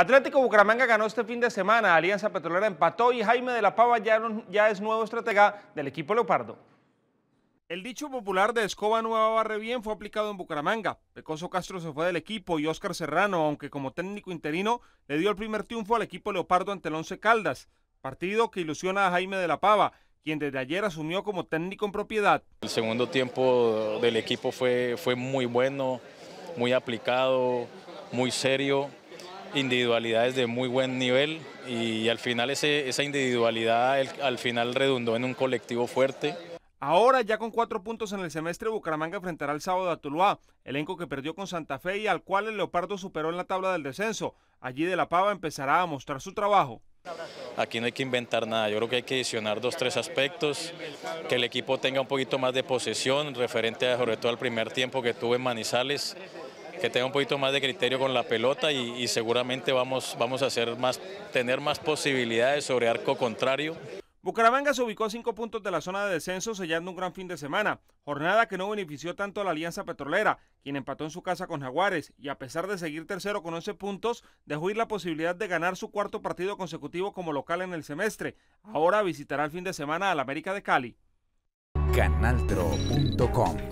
Atlético Bucaramanga ganó este fin de semana, Alianza Petrolera empató y Jaime de la Pava ya, es nuevo estratega del equipo Leopardo. El dicho popular de Escoba Nueva Barre Bien fue aplicado en Bucaramanga. Pecoso Castro se fue del equipo y Óscar Serrano, aunque como técnico interino, le dio el primer triunfo al equipo Leopardo ante el Once Caldas, partido que ilusiona a Jaime de la Pava, quien desde ayer asumió como técnico en propiedad. El segundo tiempo del equipo fue, fue muy bueno, muy aplicado, muy serio individualidades de muy buen nivel y al final esa individualidad al final redundó en un colectivo fuerte. Ahora ya con cuatro puntos en el semestre, Bucaramanga enfrentará el sábado a Tuluá, elenco que perdió con Santa Fe y al cual el Leopardo superó en la tabla del descenso. Allí de la Pava empezará a mostrar su trabajo. Aquí no hay que inventar nada, yo creo que hay que adicionar dos, tres aspectos, que el equipo tenga un poquito más de posesión, referente a, sobre todo al primer tiempo que tuve en Manizales, que tenga un poquito más de criterio con la pelota y, seguramente vamos, vamos a hacer más, tener más posibilidades sobre arco contrario. Bucaramanga se ubicó cinco puntos de la zona de descenso, sellando un gran fin de semana, jornada que no benefició tanto a la Alianza Petrolera, quien empató en su casa con Jaguares y a pesar de seguir tercero con 11 puntos, dejó ir la posibilidad de ganar su cuarto partido consecutivo como local en el semestre. Ahora visitará el fin de semana al América de Cali. Canaltro.com